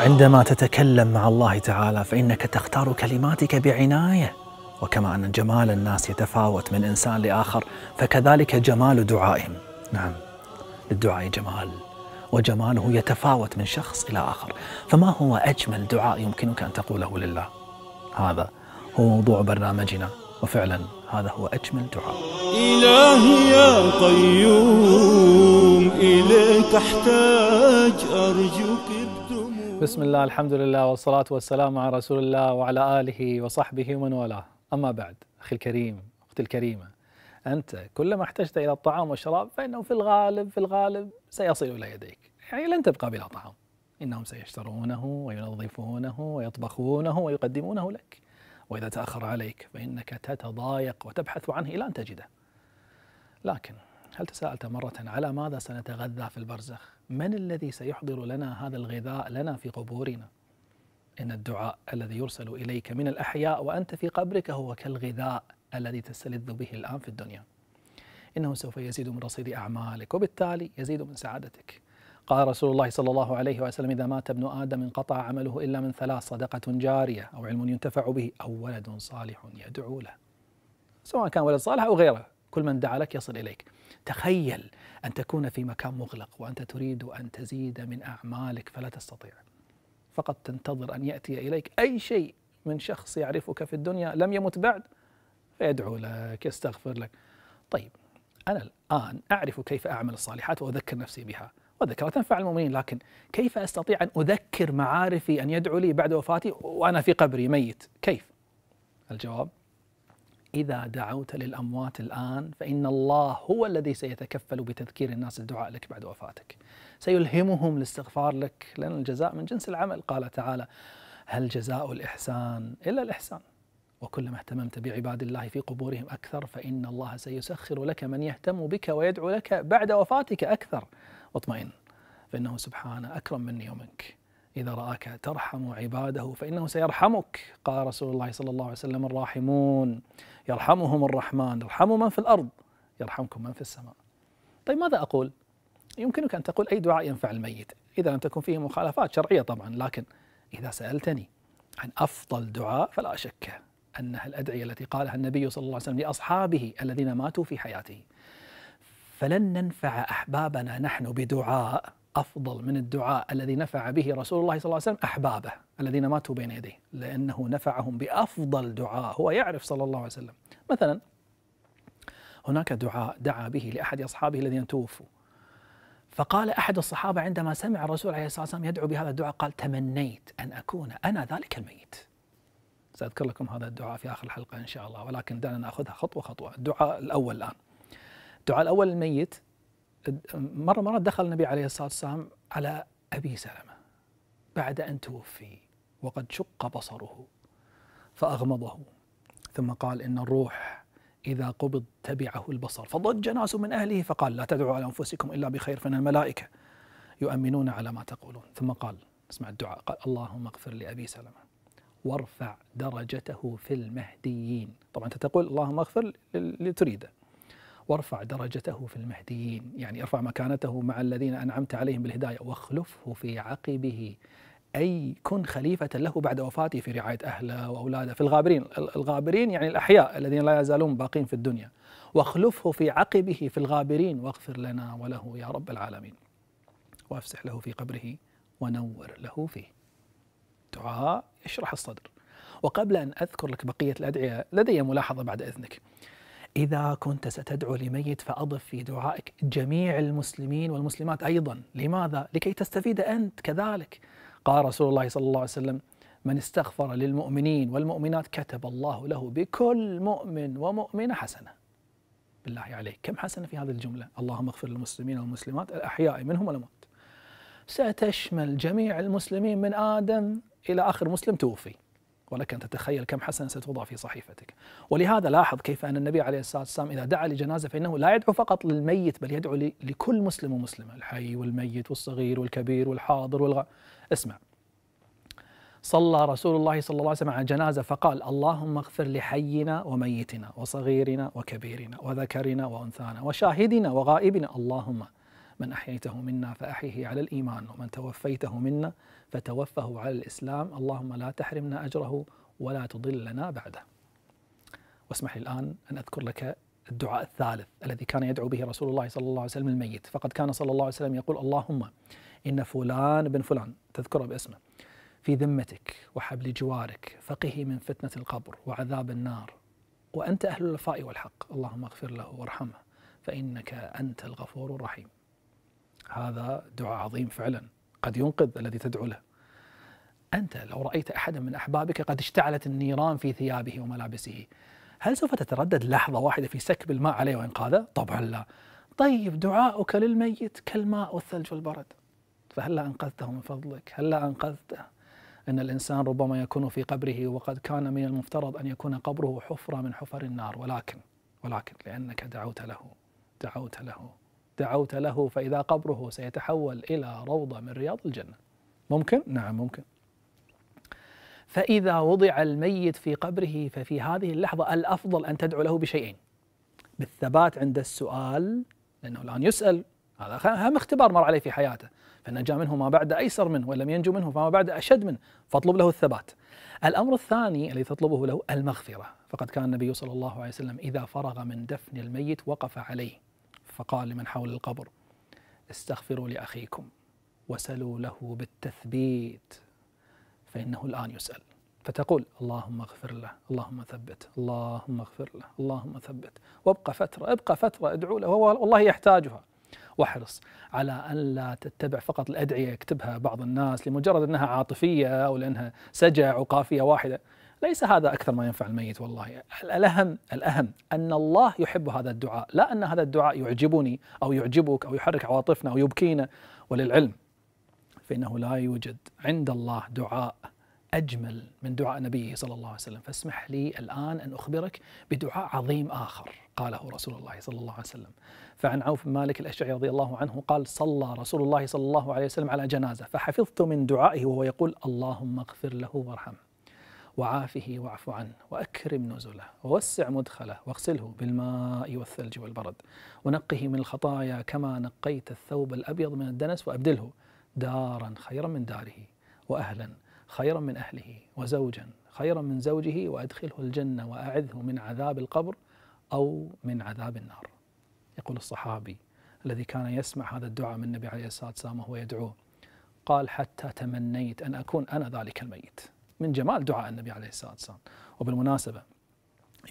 عندما تتكلم مع الله تعالى فإنك تختار كلماتك بعناية وكما أن جمال الناس يتفاوت من إنسان لآخر فكذلك جمال دعائهم نعم للدعاء جمال وجماله يتفاوت من شخص إلى آخر فما هو أجمل دعاء يمكنك أن تقوله لله هذا هو موضوع برنامجنا وفعلا هذا هو أجمل دعاء إلهي يا قيوم إليك أحتاج أرجوك بسم الله الحمد لله والصلاة والسلام على رسول الله وعلى آله وصحبه ومن والاه أما بعد أخي الكريم أختي الكريمة أنت كلما احتجت إلى الطعام والشراب فإنه في الغالب في الغالب سيصل إلى يديك يعني لن تبقى بلا طعام إنهم سيشترونه وينظفونه ويطبخونه ويقدمونه لك وإذا تأخر عليك فإنك تتضايق وتبحث عنه إلى أن تجده لكن هل تساءلت مرة على ماذا سنتغذى في البرزخ؟ من الذي سيحضر لنا هذا الغذاء لنا في قبورنا؟ إن الدعاء الذي يرسل إليك من الأحياء وأنت في قبرك هو كالغذاء الذي تستلذ به الآن في الدنيا إنه سوف يزيد من رصيد أعمالك وبالتالي يزيد من سعادتك قال رسول الله صلى الله عليه وسلم إذا مات ابن آدم انقطع عمله إلا من ثلاث صدقة جارية أو علم ينتفع به أو ولد صالح يدعو له سواء كان ولد صالح أو غيره كل من دعا لك يصل إليك تخيل أن تكون في مكان مغلق وأنت تريد أن تزيد من أعمالك فلا تستطيع فقط تنتظر أن يأتي إليك أي شيء من شخص يعرفك في الدنيا لم يمت بعد فيدعو لك يستغفر لك طيب أنا الآن أعرف كيف أعمل الصالحات وأذكر نفسي بها وذكرى تنفع المؤمنين لكن كيف أستطيع أن أذكر معارفي أن يدعو لي بعد وفاتي وأنا في قبري ميت كيف؟ الجواب إذا دعوت للأموات الآن فإن الله هو الذي سيتكفل بتذكير الناس الدعاء لك بعد وفاتك سيلهمهم الاستغفار لك لأن الجزاء من جنس العمل قال تعالى هل جزاء الإحسان إلا الإحسان وكلما اهتممت بعباد الله في قبورهم أكثر فإن الله سيسخر لك من يهتم بك ويدعو لك بعد وفاتك أكثر واطمئن فإنه سبحانه أكرم مني ومنك إذا رآك ترحم عباده فإنه سيرحمك قال رسول الله صلى الله عليه وسلم الراحمون يرحمهم الرحمن ارحموا من في الأرض يرحمكم من في السماء طيب ماذا أقول؟ يمكنك أن تقول أي دعاء ينفع الميت إذا لم تكن فيه مخالفات شرعية طبعا لكن إذا سألتني عن أفضل دعاء فلا شك أنها الأدعية التي قالها النبي صلى الله عليه وسلم لأصحابه الذين ماتوا في حياته فلن ننفع احبابنا نحن بدعاء افضل من الدعاء الذي نفع به رسول الله صلى الله عليه وسلم احبابه الذين ماتوا بين يديه لانه نفعهم بافضل دعاء هو يعرف صلى الله عليه وسلم مثلا هناك دعاء دعا به لاحد اصحابه الذين توفوا فقال احد الصحابه عندما سمع الرسول عليه الصلاه والسلام يدعو بهذا الدعاء قال تمنيت ان اكون انا ذلك الميت. ساذكر لكم هذا الدعاء في اخر الحلقه ان شاء الله ولكن دعنا ناخذها خطوه خطوه، الدعاء الاول الان. الدعاء الأول الميت مرة مرة دخل النبي عليه الصلاة والسلام على أبي سلمة بعد أن توفي وقد شق بصره فأغمضه ثم قال إن الروح إذا قبض تبعه البصر فضج ناس من أهله فقال لا تدعوا على أنفسكم إلا بخير فإن الملائكة يؤمنون على ما تقولون ثم قال اسمع الدعاء قال اللهم اغفر لأبي سلمة وارفع درجته في المهديين طبعا أنت تقول اللهم اغفر لتريده وارفع درجته في المهديين يعني ارفع مكانته مع الذين أنعمت عليهم بالهداية واخلفه في عقبه أي كن خليفة له بعد وفاته في رعاية أهله وأولاده في الغابرين الغابرين يعني الأحياء الذين لا يزالون باقين في الدنيا واخلفه في عقبه في الغابرين واغفر لنا وله يا رب العالمين وافسح له في قبره ونور له فيه دعاء يشرح الصدر وقبل أن أذكر لك بقية الأدعية لدي ملاحظة بعد إذنك إذا كنت ستدعو لميت فأضف في دعائك جميع المسلمين والمسلمات أيضا لماذا؟ لكي تستفيد أنت كذلك قال رسول الله صلى الله عليه وسلم من استغفر للمؤمنين والمؤمنات كتب الله له بكل مؤمن ومؤمنة حسنة بالله عليك كم حسنة في هذه الجملة اللهم اغفر للمسلمين والمسلمات الأحياء منهم والأموات ستشمل جميع المسلمين من آدم إلى آخر مسلم توفي ولك أن تتخيل كم حسنة ستوضع في صحيفتك ولهذا لاحظ كيف أن النبي عليه الصلاة والسلام إذا دعا لجنازة فإنه لا يدعو فقط للميت بل يدعو لكل مسلم ومسلمة الحي والميت والصغير والكبير والحاضر والغ... اسمع صلى رسول الله صلى الله عليه وسلم على جنازة فقال اللهم اغفر لحينا وميتنا وصغيرنا وكبيرنا وذكرنا وأنثانا وشاهدنا وغائبنا اللهم من أحييته منا فأحيه على الإيمان ومن توفيته منا فتوفه على الإسلام اللهم لا تحرمنا أجره ولا تضلنا بعده واسمح لي الآن أن أذكر لك الدعاء الثالث الذي كان يدعو به رسول الله صلى الله عليه وسلم الميت فقد كان صلى الله عليه وسلم يقول اللهم إن فلان بن فلان تذكره باسمه في ذمتك وحبل جوارك فقه من فتنة القبر وعذاب النار وأنت أهل الوفاء والحق اللهم اغفر له وارحمه فإنك أنت الغفور الرحيم هذا دعاء عظيم فعلا قد ينقذ الذي تدعو له أنت لو رأيت أحدا من أحبابك قد اشتعلت النيران في ثيابه وملابسه هل سوف تتردد لحظة واحدة في سكب الماء عليه وإنقاذه؟ طبعا لا طيب دعاؤك للميت كالماء والثلج والبرد فهلا أنقذته من فضلك؟ هلا أنقذته؟ أن الإنسان ربما يكون في قبره وقد كان من المفترض أن يكون قبره حفرة من حفر النار ولكن ولكن لأنك دعوت له دعوت له دعوت له فإذا قبره سيتحول إلى روضة من رياض الجنة ممكن؟ نعم ممكن فإذا وضع الميت في قبره ففي هذه اللحظة الأفضل أن تدعو له بشيئين بالثبات عند السؤال لأنه الآن يسأل هذا أهم اختبار مر عليه في حياته فنجا منه ما بعد أيسر منه ولم ينجو منه فما بعد أشد منه فاطلب له الثبات الأمر الثاني الذي تطلبه له المغفرة فقد كان النبي صلى الله عليه وسلم إذا فرغ من دفن الميت وقف عليه فقال لمن حول القبر استغفروا لأخيكم وسلوا له بالتثبيت فإنه الآن يسأل فتقول اللهم اغفر له اللهم ثبت اللهم اغفر له اللهم ثبت وابقى فترة ابقى فترة ادعو له هو والله يحتاجها واحرص على أن لا تتبع فقط الأدعية يكتبها بعض الناس لمجرد أنها عاطفية أو لأنها سجع وقافية واحدة ليس هذا أكثر ما ينفع الميت والله الأهم الأهم أن الله يحب هذا الدعاء لا أن هذا الدعاء يعجبني أو يعجبك أو يحرك عواطفنا أو يبكينا وللعلم فإنه لا يوجد عند الله دعاء أجمل من دعاء نبيه صلى الله عليه وسلم فاسمح لي الآن أن أخبرك بدعاء عظيم آخر قاله رسول الله صلى الله عليه وسلم فعن عوف بن مالك الأشعري رضي الله عنه قال صلى رسول الله صلى الله عليه وسلم على جنازة فحفظت من دعائه وهو يقول اللهم اغفر له وارحمه وعافه واعف عنه وأكرم نزله ووسع مدخله واغسله بالماء والثلج والبرد ونقه من الخطايا كما نقيت الثوب الأبيض من الدنس وأبدله دارا خيرا من داره وأهلا خيرا من أهله وزوجا خيرا من زوجه وأدخله الجنة وأعذه من عذاب القبر أو من عذاب النار يقول الصحابي الذي كان يسمع هذا الدعاء من النبي عليه الصلاة والسلام وهو يدعوه قال حتى تمنيت أن أكون أنا ذلك الميت من جمال دعاء النبي عليه الصلاة والسلام وبالمناسبة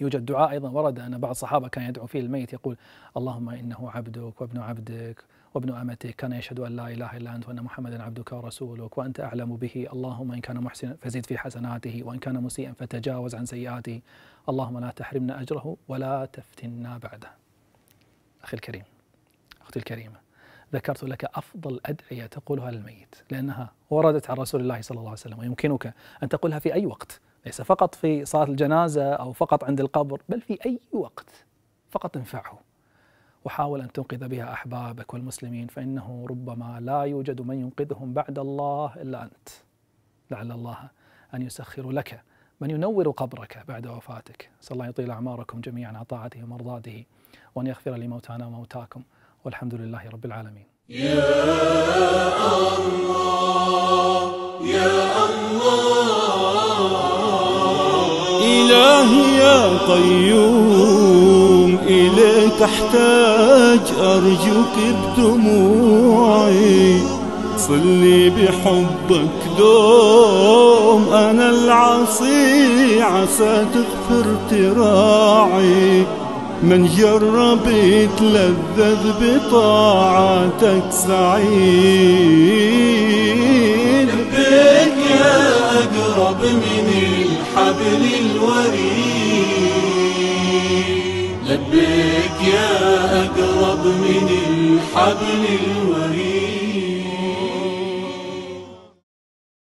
يوجد دعاء أيضا ورد أن بعض الصحابة كان يدعو فيه الميت يقول اللهم إنه عبدك وابن عبدك وابن امتك كان يشهد ان لا اله الا انت وان محمدا عبدك ورسولك وانت اعلم به اللهم ان كان محسنا فزد في حسناته وان كان مسيئا فتجاوز عن سيئاته اللهم لا تحرمنا اجره ولا تفتنا بعده. اخي الكريم اختي الكريمه ذكرت لك أفضل أدعية تقولها للميت لأنها وردت عن رسول الله صلى الله عليه وسلم ويمكنك أن تقولها في أي وقت ليس فقط في صلاة الجنازة أو فقط عند القبر بل في أي وقت فقط انفعه وحاول أن تنقذ بها أحبابك والمسلمين فإنه ربما لا يوجد من ينقذهم بعد الله إلا أنت لعل الله أن يسخر لك من ينور قبرك بعد وفاتك صلى الله يطيل أعماركم جميعا على طاعته ومرضاته وأن يغفر لموتانا وموتاكم والحمد لله رب العالمين يا الله يا الله إلهي يا قيوم إليك أحتاج أرجوك بدموعي صلي بحبك دوم أنا العصي عسى تغفر تراعي من جرب يتلذذ بطاعتك سعيد لبيك يا أقرب من الحبل الوريد لبيك يا أقرب من الحبل الوريد